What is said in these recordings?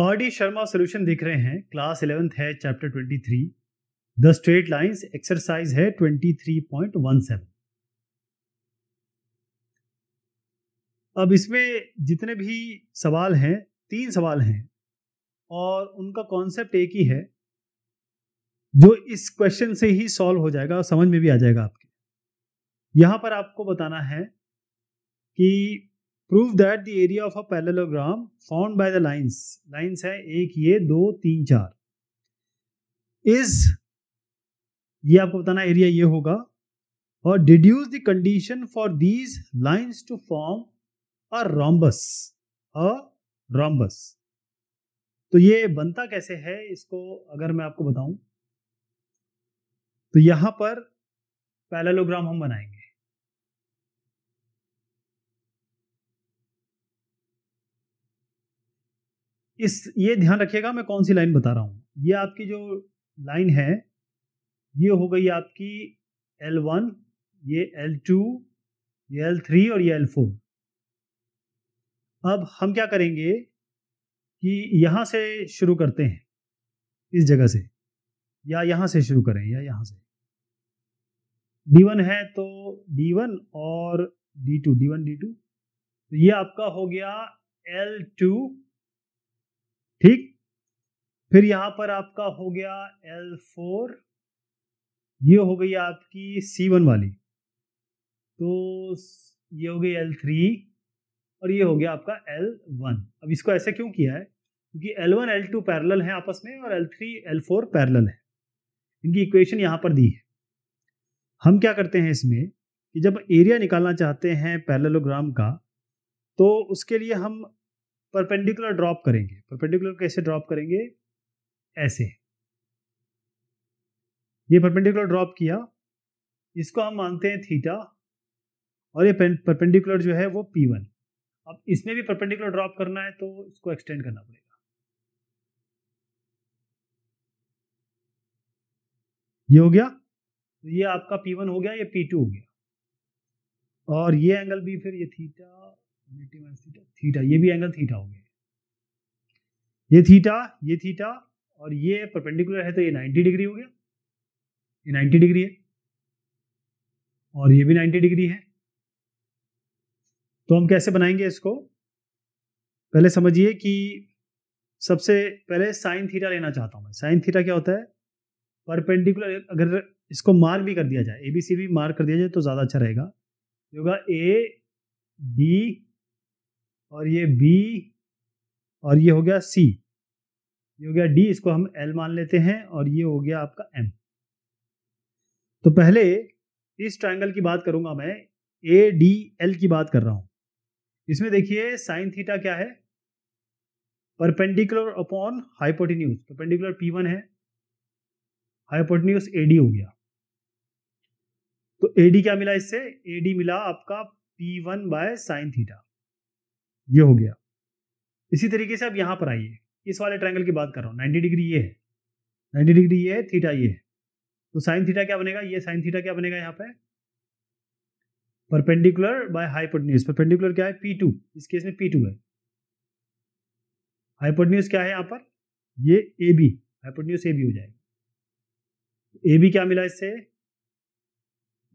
R D Sharma solution देख रहे हैं क्लास इलेवेंथ है chapter twenty three the straight lines exercise है twenty three point one seven अब इसमें जितने भी सवाल हैं तीन सवाल हैं और उनका कॉन्सेप्ट एक ही है जो इस क्वेश्चन से ही सॉल्व हो जाएगा और समझ में भी आ जाएगा आपके यहाँ पर आपको बताना है कि prove that the area of a parallelogram found by the lines lines है एक ये दो तीन चार इज ये आपको बताना एरिया ये होगा और deduce the condition for these lines to form a rhombus a rhombus तो ये बनता कैसे है इसको अगर मैं आपको बताऊं तो यहां पर पैरेललोग्राम हम बनाएंगे इस ये ध्यान रखिएगा मैं कौन सी लाइन बता रहा हूँ ये आपकी जो लाइन है ये हो गई आपकी एल वन ये एल टू ये एल थ्री और ये एल फोर अब हम क्या करेंगे कि यहाँ से शुरू करते हैं इस जगह से या यहाँ से शुरू करें या यहाँ से डी वन है तो डी वन और D two D one D two तो ये आपका हो गया एल टू ठीक फिर यहां पर आपका हो गया एल फोर ये हो गई आपकी सी वन वाली तो ये हो गई एल थ्री और ये हो गया आपका एल वन अब इसको ऐसे क्यों किया है क्योंकि L one L two parallel है आपस में और L three L four parallel है इनकी इक्वेशन यहां पर दी है हम क्या करते हैं इसमें कि जब एरिया निकालना चाहते हैं पैरलोग्राम का तो उसके लिए हम परपेंडिकुलर ड्रॉप करेंगे परपेंडिकुलर कैसे ड्रॉप करेंगे ऐसे ये परपेंडिकुलर ड्रॉप किया इसको हम मानते हैं थीटा और ये परपेंडिकुलर जो है वो पी वन अब इसमें भी परपेंडिकुलर ड्रॉप करना है तो इसको एक्सटेंड करना पड़ेगा ये हो गया तो ये आपका P1 हो गया ये P2 हो गया और ये एंगल भी फिर ये theta negative minus theta theta ये भी एंगल थीटा हो गया ये थीटा ये थीटा और ये परपेंडिकुलर है तो ये 90 डिग्री हो गया ये 90 डिग्री है और ये भी 90 डिग्री है तो हम कैसे बनाएंगे इसको पहले समझिए कि सबसे पहले साइन थीटा लेना चाहता हूँ मैं साइन थीटा क्या होता है परपेंडिकुलर अगर इसको मार्क भी कर दिया जाए ए बी सी भी मार्क कर दिया जाए तो ज़्यादा अच्छा रहेगा होगा ए डी और ये बी और ये हो गया सी ये हो गया डी इसको हम एल मान लेते हैं और ये हो गया आपका एम तो पहले इस ट्रायंगल की बात करूंगा मैं ए डी एल की बात कर रहा हूं इसमें देखिए साइन थीटा क्या है perpendicular upon hypotenuse perpendicular P one है हाइपोटिन्यूज ए डी हो गया तो ए डी क्या मिला इससे ए डी मिला आपका P one by sine theta ये हो गया इसी तरीके से आप यहां पर आइए इस वाले ट्रायंगल की बात कर रहा हूं नाइन्टी डिग्री ये है नाइन्टी डिग्री ये है थीटा ये है तो साइन थीटा क्या बनेगा ये साइन थीटा क्या बनेगा यहाँ पे परपेंडिकुलर बाय हाइपोटन्यूज परपेंडिकुलर क्या है पी टू इस केस में पी टू है हाइपोटन्यूज क्या है यहां पर ये A B hypotenuse A B हो जाएगी ए बी क्या मिला इससे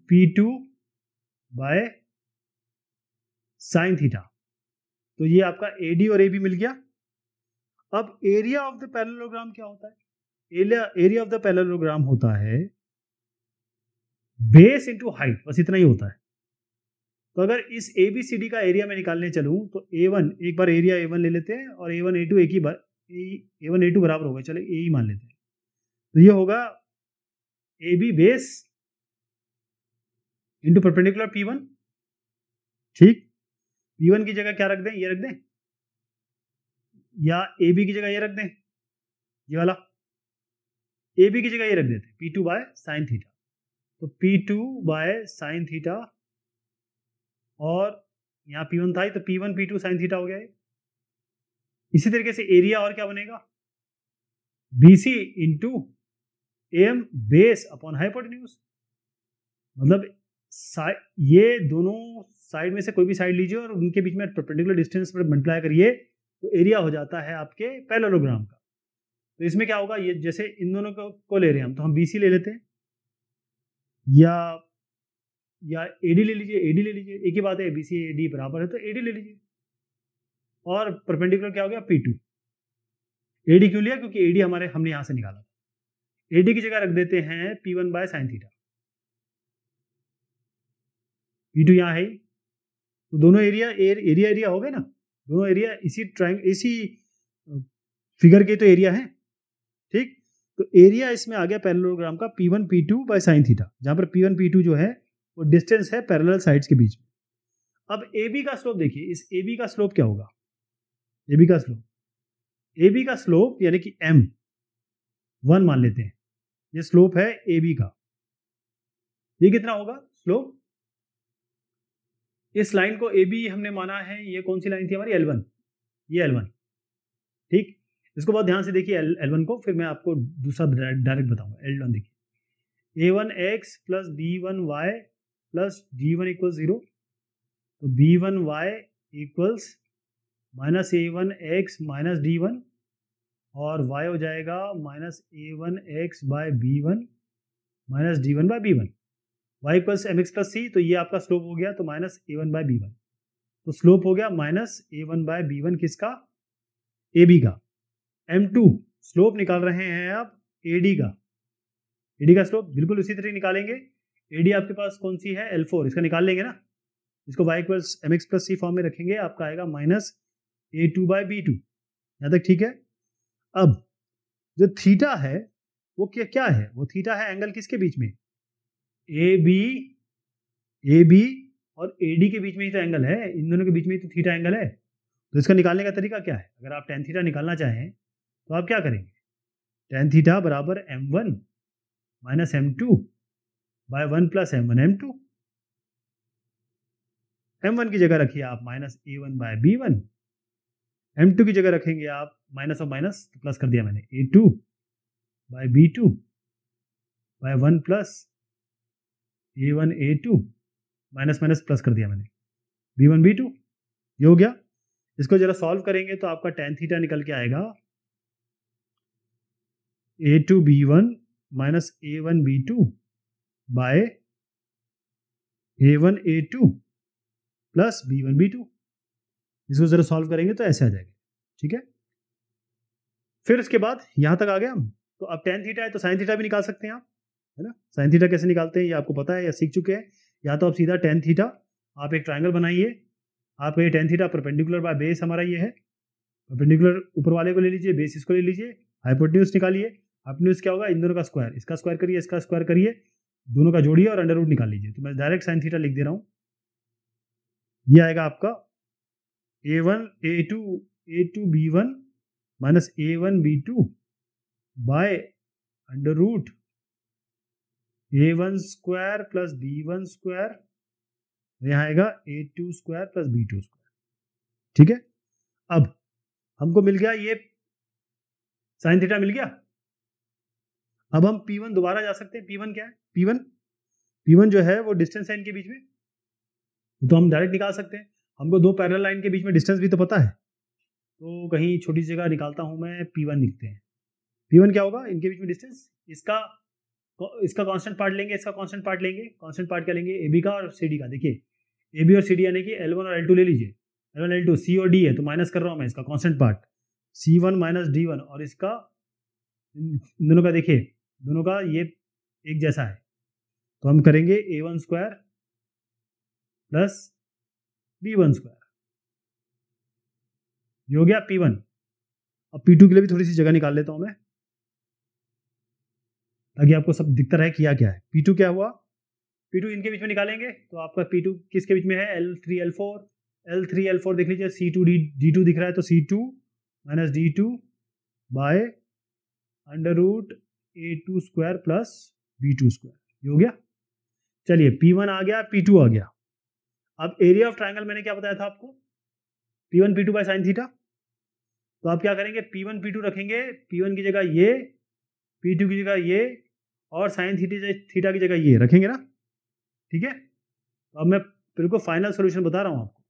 P two by sine theta तो ये आपका डी और ए बी मिल गया अब एरिया ऑफ द पैरेललोग्राम क्या होता है area area of the parallelogram होता है बेस इंटू हाइट बस इतना ही होता है तो अगर इस ए बी सी डी का एरिया में निकालने चलू तो ए वन एक बार एरिया ए वन ले लेते हैं और ए वन ए टू एक ही बार ए वन ए टू बराबर होगा चले ए ही मान लेते हैं तो ये होगा A B base into perpendicular P one ठीक बी वन की जगह क्या रख दें ये रख दें या ए बी की जगह ये रख दें ये वाला ए बी की जगह ये रख देते P two by sine theta तो P two by sine theta और यहाँ पी वन था ही तो P one P two sine theta हो गया है इसी तरीके से एरिया और क्या बनेगा B C into M base upon hypotenuse मतलब ये दोनों साइड में से कोई भी साइड लीजिए और उनके बीच में पर्टिकुलर डिस्टेंस पर मल्टीप्लाई करिए तो एरिया हो जाता है आपके पैरेललोग्राम का तो इसमें क्या होगा ये जैसे इन दोनों को, को ले रहे हैं हम तो हम बी ले लेते हैं या या ए ले लीजिए ए ले लीजिए एक ही बात है बी सी ए डी बराबर है तो ए ले लीजिए और परपेंडिकुलर क्या हो गया पी टू ए क्यों लिया क्योंकि ए हमारे हमने यहाँ से निकाला ए की जगह रख देते हैं P one by sine theta P two यहाँ है तो दोनों एरिया एर, एरिया एरिया हो गए ना दोनों एरिया इसी ट्राइंग इसी फिगर के तो एरिया है ठीक तो एरिया इसमें आ गया पैरलोग्राम का P one P two by sine theta जहां पर पी वन पी टू जो है वो डिस्टेंस है पैरेलल साइड्स के बीच में अब ए बी का स्लोप देखिए इस ए बी का स्लोप क्या होगा ए बी का स्लोप ए बी का स्लोप यानी कि एम वन मान लेते हैं ये स्लोप है ए बी का ये कितना होगा स्लोप इस लाइन को ए बी हमने माना है ये कौन सी लाइन थी हमारी एल वन ये एल वन ठीक इसको बहुत ध्यान से देखिए एल एल वन को फिर मैं आपको दूसरा डायरेक्ट बताऊंगा एल वन देखिए A one X plus B one Y plus D one equal zero तो B one Y equals minus A one X minus D one और वाई हो जाएगा minus A one X by B one minus D one by B one Y plus M X plus C तो ये आपका slope हो गया तो minus A one by B one तो स्लोप हो गया minus A one by B one किसका ए बी का एम टू स्लोप निकाल रहे हैं आप ए डी का ए डी का स्लोप बिल्कुल उसी तरह निकालेंगे ए डी आपके पास कौन सी है एल फोर इसका निकाल लेंगे ना इसको Y plus M X plus C form में रखेंगे आपका आएगा minus A two by B two यहाँ तक ठीक है अब जो थीटा है वो क्या क्या है वो थीटा है एंगल किसके बीच में ए बी ए बी और ए डी के बीच में ही तो एंगल है इन दोनों के बीच में ही तो थीटा एंगल है तो इसका निकालने का तरीका क्या है अगर आप टेन थीटा निकालना चाहें तो आप क्या करेंगे टेन थीटा बराबर M one minus M two by one plus M one M two M one की जगह रखिए आप minus A one by B one M two की जगह रखेंगे आप माइनस और माइनस तो प्लस कर दिया मैंने A two by B two by one plus A one A two minus minus plus कर दिया मैंने बी वन बी टू ये हो गया इसको जरा सॉल्व करेंगे तो आपका टेन थीटा निकल के आएगा A two B one minus A one B two by A one A two plus B one B two इसको जरा सॉल्व करेंगे तो ऐसे आ जाएगा ठीक है फिर उसके बाद यहां तक आ गए हम तो अब टेन थीटा है तो साइन थीटा भी निकाल सकते हैं आप है ना साइन थीटा कैसे निकालते हैं ये आपको पता है या सीख चुके हैं या तो आप सीधा टेन थीटा आप एक ट्राइंगल बनाइए आपका ये tan theta perpendicular by base हमारा ये है परपेंडिकुलर ऊपर वाले को ले लीजिए बेस इसको ले लीजिए हाइपोटेन्यूज निकालिए हाइपोटेन्यूज क्या होगा इन दोनों का स्क्वायर इसका स्क्वायर करिए इसका स्क्वायर करिए दोनों का जोड़िए और अंडर रूट निकाल लीजिए तो मैं डायरेक्ट साइन थीटा लिख दे रहा हूँ ये आएगा आपका A one A two A two B one minus A one B two by under root A one square plus B one square यहाँ आएगा A two square plus B two square ठीक है अब हमको मिल गया ये साइन थीटा मिल गया अब हम पी वन दोबारा जा सकते हैं पी वन क्या है पी वन पी वन जो है वो डिस्टेंस है इनके बीच में तो हम डायरेक्ट निकाल सकते हैं हमको दो पैरल लाइन के बीच में डिस्टेंस भी तो पता है तो कहीं छोटी जगह निकालता हूं मैं पी वन लिखते हैं पी वन क्या होगा इनके बीच में डिस्टेंस इसका इसका कांस्टेंट पार्ट लेंगे इसका कांस्टेंट पार्ट लेंगे कांस्टेंट पार्ट क्या लेंगे ए बी का और सी डी का देखिए ए बी और सी डी यानी कि एल वन और एल टू ले लीजिए L one L two C और डी है तो माइनस कर रहा हूँ मैं इसका constant part C one minus D one और इसका दोनों का देखिए दोनों का ये एक जैसा है तो हम करेंगे A one square plus B one square ये हो गया पी वन अब पी टू के लिए भी थोड़ी सी जगह निकाल लेता हूँ मैं ताकि आपको सब दिखता रहे किया क्या है पी टू क्या हुआ पी टू इनके बीच में निकालेंगे तो आपका पी टू किसके बीच में है L three L four L three L four देख लीजिए C two D D two दिख रहा है तो C two minus D two by under root A two square plus B two square ये हो गया चलिए पी वन आ गया पी टू आ गया अब एरिया ऑफ ट्राइंगल मैंने क्या बताया था आपको P one P two by sine theta तो आप क्या करेंगे पी वन पी टू रखेंगे पी वन की जगह ये पी टू की जगह ये और साइन थीटा थीटा की जगह ये रखेंगे ना ठीक है तो अब मैं बिल्कुल फाइनल सोल्यूशन बता रहा हूँ आपको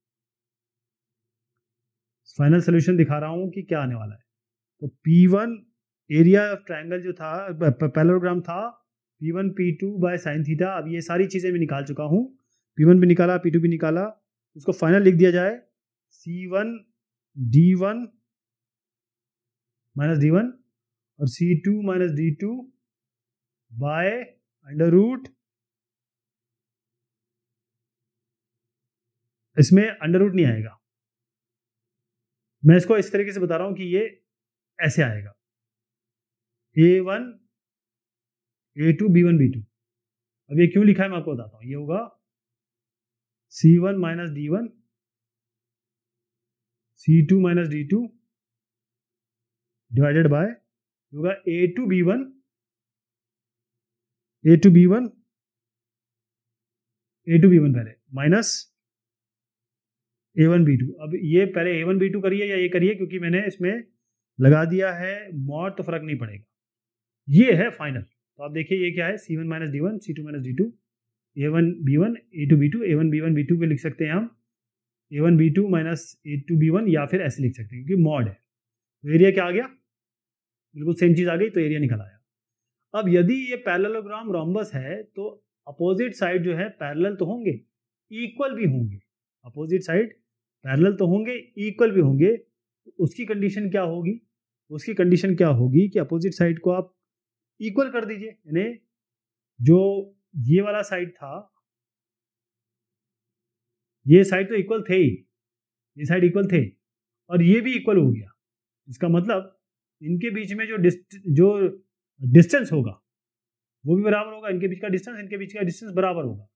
फाइनल सोल्यूशन दिखा रहा हूँ कि क्या आने वाला है तो P one area of triangle जो था पैलोग्राम था P one P two by sine theta अब ये सारी चीज़ें मैं निकाल चुका हूँ पी वन भी निकाला पी टू भी निकाला उसको फाइनल लिख दिया जाए C one D one minus D one और C two minus D two by under root इसमें अंडर रूट नहीं आएगा मैं इसको इस तरीके से बता रहा हूं कि ये ऐसे आएगा A one A two B one B two अब ये क्यों लिखा है मैं आपको बताता हूं ये होगा C one minus D one C two minus D two divided by होगा A two B one A two B one A two B one पहले minus A one B two अब ये पहले ए वन बी टू करिए या ये करिए क्योंकि मैंने इसमें लगा दिया है मॉड तो फर्क नहीं पड़ेगा ये है फाइनल तो आप देखिए ये क्या है C one minus D one C two minus D two A one B one A two B two A one B one B two को लिख सकते हैं हम A one B two minus A two B one या फिर ऐसे लिख सकते हैं क्योंकि मॉड है तो एरिया क्या आ गया बिल्कुल सेम चीज़ आ गई तो एरिया निकल आया अब यदि ये पैरेललोग्राम रोम्बस है तो अपोजिट साइड जो है पैरेलल तो होंगे इक्वल भी होंगे अपोजिट साइड पैरेलल तो होंगे इक्वल भी होंगे उसकी कंडीशन क्या होगी उसकी कंडीशन क्या होगी कि अपोजिट साइड को आप इक्वल कर दीजिए यानी जो ये वाला साइड था ये साइड तो इक्वल थे ही ये साइड इक्वल थे और ये भी इक्वल हो गया इसका मतलब इनके बीच में जो डिस्ट जो डिस्टेंस होगा वो भी बराबर होगा इनके बीच का डिस्टेंस इनके बीच का डिस्टेंस बराबर होगा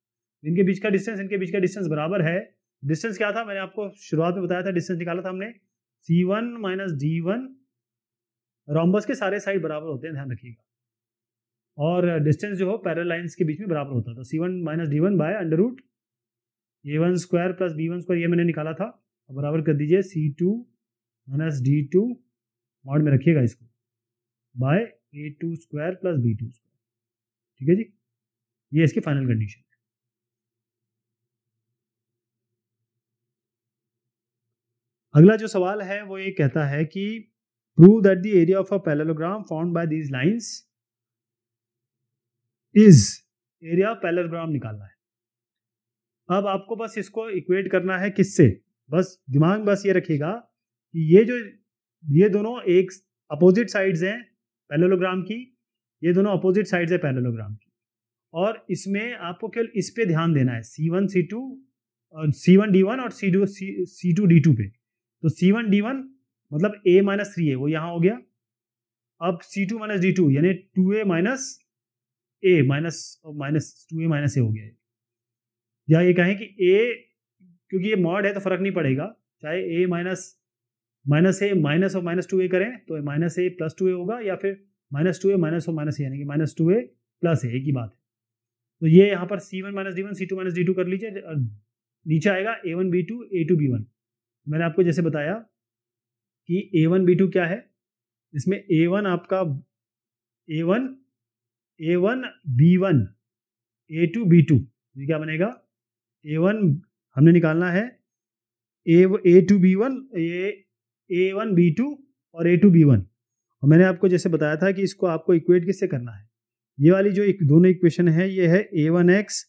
इनके बीच का डिस्टेंस इनके बीच का डिस्टेंस बराबर है डिस्टेंस क्या था मैंने आपको शुरुआत में बताया था डिस्टेंस निकाला था हमने C one minus D one rhombus के सारे साइड बराबर होते हैं ध्यान रखिएगा और डिस्टेंस जो हो पैरल लाइन्स के बीच में बराबर होता था C one minus D one by under root A one square plus B one square ये मैंने निकाला था अब बराबर कर दीजिए C two minus D two mod में रखिएगा इसको by A two square plus B two square ठीक है जी ये इसकी फाइनल कंडीशन है अगला जो सवाल है वो ये कहता है कि prove that the area of a parallelogram found by these lines is area parallelogram निकालना है अब आपको बस इसको इक्वेट करना है किससे बस दिमाग बस ये रखिएगा कि ये जो ये दोनों एक अपोजिट साइड्स हैं पैरेललोग्राम की ये दोनों अपोजिट साइड्स है पैरेललोग्राम की और इसमें आपको केवल इस पे ध्यान देना है C one C two C one D one और C two C two D two पे तो सी वन डी वन मतलब ए माइनस थ्री ए वो यहाँ हो गया अब C two minus D two यानी two A minus A minus minus two A minus A हो गया या ये कहें कि ए क्योंकि ये मॉड है तो फर्क नहीं पड़ेगा चाहे A minus minus A minus और माइनस टू ए करें तो minus A plus two A होगा या फिर माइनस टू ए माइनस और माइनस ए यानी कि minus two A plus A की बात है तो ये यहाँ पर C one minus D one C two minus D two कर लीजिए नीचे आएगा A one B two A two B one मैंने आपको जैसे बताया कि ए वन बी टू क्या है इसमें ए वन आपका A one A one B one A two B two ये क्या बनेगा ए वन हमने निकालना है A A two B one A A one B two और ए टू बी वन और मैंने आपको जैसे बताया था कि इसको आपको इक्वेट किससे करना है ये वाली जो एक दोनों इक्वेशन है ये है A one X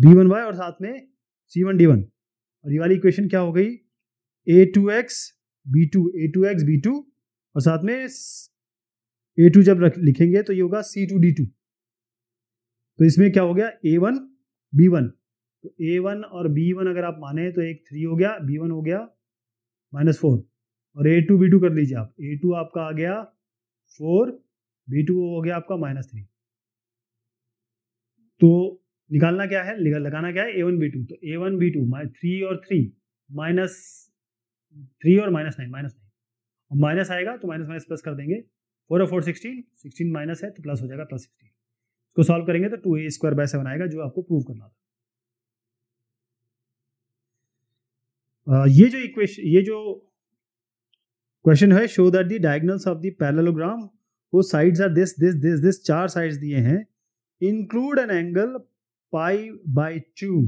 B one Y और साथ में सी वन डी वन और ये वाली इक्वेशन क्या हो गई A two X B two A two X B two और साथ में ए टू जब रख लिखेंगे तो ये होगा सी टू डी टू तो इसमें क्या हो गया ए वन बी वन तो ए वन और बी वन अगर आप माने तो एक थ्री हो गया बी वन हो गया माइनस फोर और ए टू बी टू कर लीजिए आप ए टू आपका आ गया फोर बी टू हो गया आपका माइनस थ्री तो निकालना क्या है लगाना क्या है ए वन बी टू तो A one B two three और थ्री माइनस थ्री और minus nine minus nine minus आएगा तो माइनस माइनस प्लस कर देंगे फोर और फोर सिक्सटीन सिक्सटीन माइनस है तो प्लस हो जाएगा प्लस सिक्सटीन इसको सॉल्व करेंगे तो two A square by seven आएगा जो आपको प्रूव करना था ये जो इक्वेशन ये जो क्वेश्चन है show that the diagonals of the parallelogram वो sides are this this this this चार साइड्स दिए हैं include an angle pi by two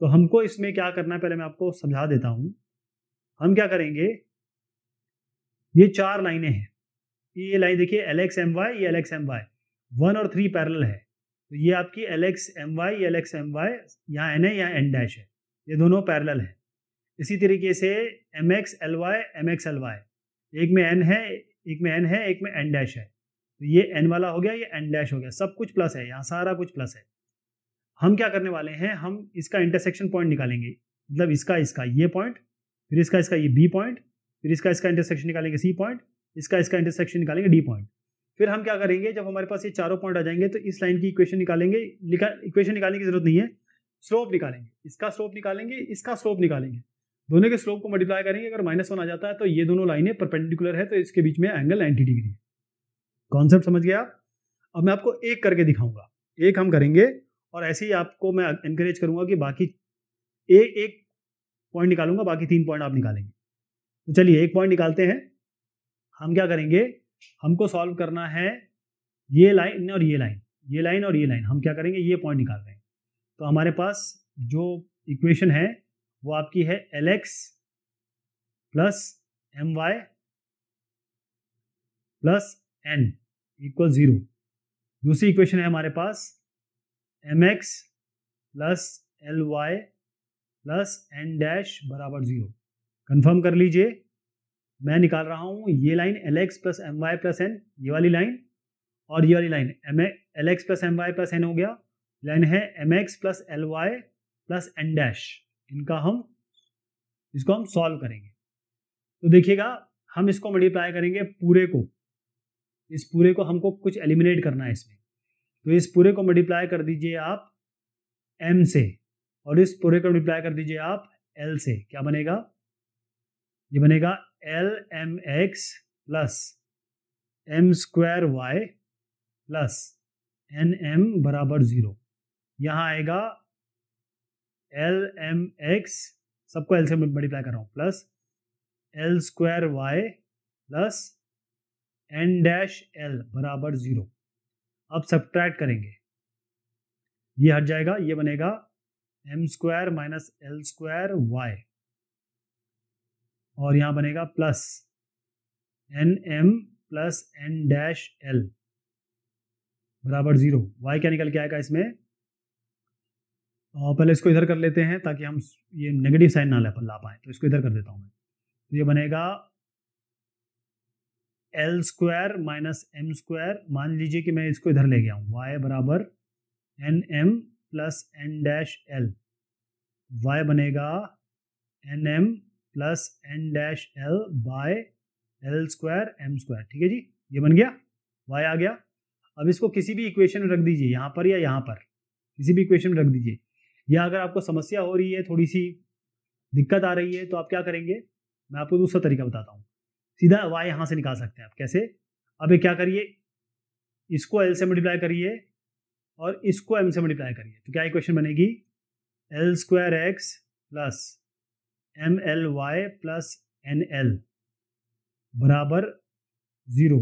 तो हमको इसमें क्या करना है पहले मैं आपको समझा देता हूं हम क्या करेंगे ये चार लाइनें हैं ये लाइन देखिए एल एक्स एम वाई ये L X M Y one और थ्री पैरल है तो ये आपकी L X M Y L X M Y यहाँ एन है यहाँ एन डैश है ये दोनों पैरल है इसी तरीके से M X L Y M X L Y एक में एन है एक में एन है एक में एन डैश है तो ये एन वाला हो गया ये एन डैश हो गया सब कुछ प्लस है यहाँ सारा कुछ प्लस है हम क्या करने वाले हैं हम इसका इंटरसेक्शन पॉइंट निकालेंगे मतलब इसका इसका ये पॉइंट फिर इसका इसका ये बी पॉइंट फिर इसका इसका इंटरसेक्शन निकालेंगे सी पॉइंट इसका इसका इंटरसेक्शन निकालेंगे डी पॉइंट फिर हम क्या करेंगे जब हमारे पास ये चारों पॉइंट आ जाएंगे तो इस लाइन की इक्वेशन निकालेंगे इक्वेशन निकालने की जरूरत नहीं है स्लोप निकालेंगे इसका स्लोप निकालेंगे इसका स्लोप निकालेंगे दोनों के स्लोप को मल्टीप्लाई करेंगे अगर माइनस वन आ जाता है तो ये दोनों लाइनें परपेंडिकुलर है तो इसके बीच में एंगल नाइन्टी डिग्री है कॉन्सेप्ट समझ गया अब मैं आपको एक करके दिखाऊंगा एक हम करेंगे और ऐसे ही आपको मैं इनक्रेज करूंगा कि बाकी एक एक पॉइंट निकालूंगा बाकी तीन पॉइंट आप निकालेंगे तो चलिए एक पॉइंट निकालते हैं हम क्या करेंगे हमको सॉल्व करना है ये लाइन और ये लाइन ये लाइन और ये लाइन हम क्या करेंगे ये पॉइंट निकाल रहे हैं तो हमारे पास जो इक्वेशन है वो आपकी है L X plus M Y plus N equal zero दूसरी इक्वेशन है हमारे पास M X plus L Y plus N dash बराबर ज़ीरो कंफर्म कर लीजिए मैं निकाल रहा हूं ये line L X plus M Y plus N ये वाली लाइन और ये वाली line M L X plus M Y plus N हो गया लाइन है M X plus L Y plus N dash इनका हम इसको हम सॉल्व करेंगे तो देखिएगा हम इसको मल्टीप्लाई करेंगे पूरे को इस पूरे को हमको कुछ एलिमिनेट करना है इसमें तो इस पूरे को मल्टीप्लाई कर दीजिए आप एम से और इस पूरे को मल्टीप्लाई कर दीजिए आप एल से क्या बनेगा ये बनेगा L M X plus M square Y plus N M बराबर ज़ीरो यहाँ आएगा एल एम एक्स सबको एल से मल्टीप्लाई कर रहा हूँ plus L square Y plus N dash L बराबर ज़ीरो अब सब्ट्रैक्ट करेंगे ये हट जाएगा ये बनेगा M square minus L square Y और यहां बनेगा plus N M plus N dash L बराबर ज़ीरो वाई क्या निकल के आएगा इसमें पहले इसको इधर कर लेते हैं ताकि हम ये नेगेटिव साइन ना ला पाए तो इसको इधर कर देता हूं मैं तो ये बनेगा L square minus M square मान लीजिए कि मैं इसको इधर ले गया हूँ वाई बराबर N M plus N dash L Y बनेगा N M plus N dash L by L square M square ठीक है जी ये बन गया वाई आ गया अब इसको किसी भी इक्वेशन में रख दीजिए यहाँ पर या यहाँ पर किसी भी इक्वेशन में रख दीजिए या अगर आपको समस्या हो रही है थोड़ी सी दिक्कत आ रही है तो आप क्या करेंगे मैं आपको दूसरा तरीका बताता हूँ सीधा वाई यहाँ से निकाल सकते हैं आप कैसे अब क्या करिए इसको एल से मल्टीप्लाई करिए और इसको एम से मल्टीप्लाई करिए तो क्या इक्वेशन बनेगी L square X plus M L Y plus N L बराबर ज़ीरो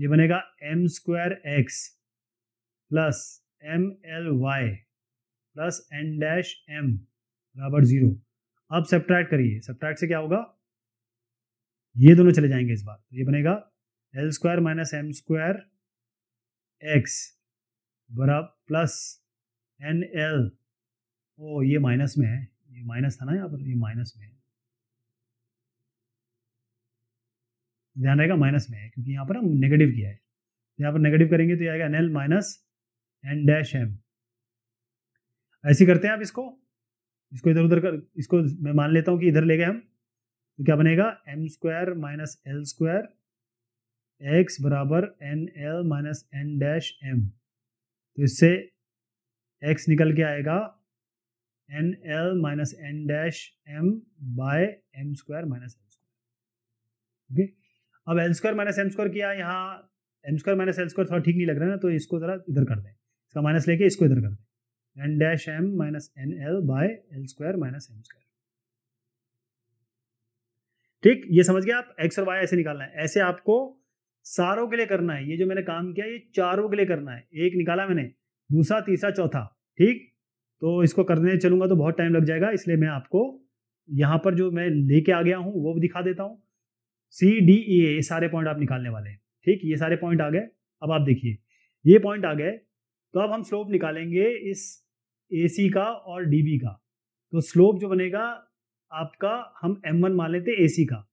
ये बनेगा M square X plus M L Y plus N dash M बराबर जीरो अब सेप्ट्रैक्ट करिए सेप्ट्रैक्ट से क्या होगा ये दोनों चले जाएंगे इस बार तो ये बनेगा L square minus M square X बराबर प्लस एन एल ओ ये माइनस में है ये माइनस था ना यहाँ पर ये माइनस में है ध्यान रहेगा माइनस में है क्योंकि यहाँ पर हम नेगेटिव किया है तो यहाँ पर नेगेटिव करेंगे तो ये आएगा N L minus N dash M ऐसे करते हैं आप इसको इसको इधर उधर कर इसको मैं मान लेता हूँ कि इधर ले गए हम तो क्या बनेगा M square minus L square X बराबर N L minus N dash M तो इससे एक्स निकल के आएगा N L minus N dash M by M square minus L square okay अब L square minus M square किया यहाँ M square minus L square थोड़ा ठीक नहीं लग रहा है ना तो इसको ज़रा इधर कर दें इसका माइनस लेके इसको इधर कर दें N dash M minus N L by L square minus M square ठीक ये समझ गए आप एक्स और वाई ऐसे निकालना है ऐसे आपको सारों के लिए करना है ये जो मैंने काम किया ये चारों के लिए करना है एक निकाला मैंने दूसरा तीसरा चौथा ठीक तो इसको करने चलूंगा तो बहुत टाइम लग जाएगा इसलिए मैं आपको यहां पर जो मैं लेके आ गया हूं वो भी दिखा देता हूँ सी डी ई ए सारे पॉइंट आप निकालने वाले हैं ठीक ये सारे पॉइंट आ गए अब आप देखिए ये पॉइंट आ गए तो अब हम स्लोप निकालेंगे इस ए सी का और डी बी का तो स्लोप जो बनेगा आपका हम एम वन मान लेते ए सी का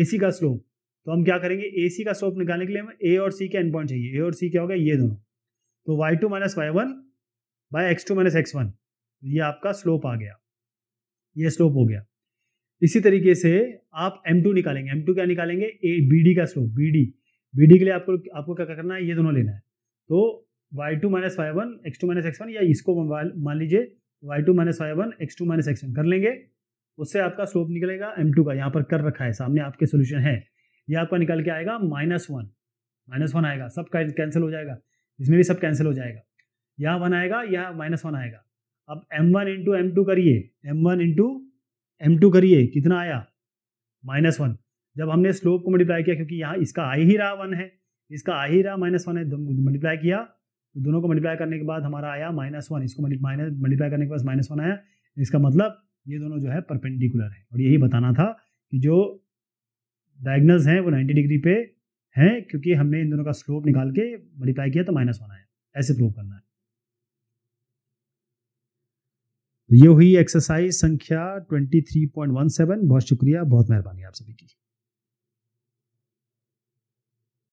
ए सी का स्लोप तो हम क्या करेंगे ए सी का स्लोप निकालने के लिए हमें ए और सी के एंड पॉइंट चाहिए ए और सी क्या होगा ये दोनों तो Y two minus Y one by X two minus X one ये आपका स्लोप आ गया ये स्लोप हो गया इसी तरीके से आप एम टू निकालेंगे एम टू क्या निकालेंगे ए बी डी का slope B D B D के लिए आपको आपको क्या करना है ये दोनों लेना है तो Y two minus Y one X two minus X one या इसको मान लीजिए Y two minus Y one X two minus X one कर लेंगे उससे आपका स्लोप निकलेगा एम टू का यहाँ पर कर रखा है सामने आपके सोल्यूशन है ये आपका निकल के आएगा माइनस वन माइनस वन आएगा सब कैंसिल हो जाएगा इसमें भी सब कैंसिल हो जाएगा यहाँ वन आएगा यहाँ माइनस वन आएगा अब M one into M two करिए M one into M two करिए कितना आया माइनस वन जब हमने स्लोप को मल्टीप्लाई किया क्योंकि यहाँ इसका आई ही रहा वन है इसका आई ही रहा माइनस वन है मल्टीप्लाई तो किया तो दोनों को मल्टीप्लाई करने के बाद हमारा आया माइनस वन इसको माइनस मल्टीप्लाई करने के बाद माइनस वन आया इसका मतलब ये दोनों जो है परपेंडिकुलर है और यही बताना था कि जो डायगनल्स हैं वो 90 डिग्री पे हैं क्योंकि हमने इन दोनों का स्लोप निकाल के मल्टीप्लाई किया तो माइनस वन आया ऐसे प्रूव करना है तो ये हुई एक्सरसाइज संख्या 23.17 बहुत शुक्रिया बहुत मेहरबानी आप सभी की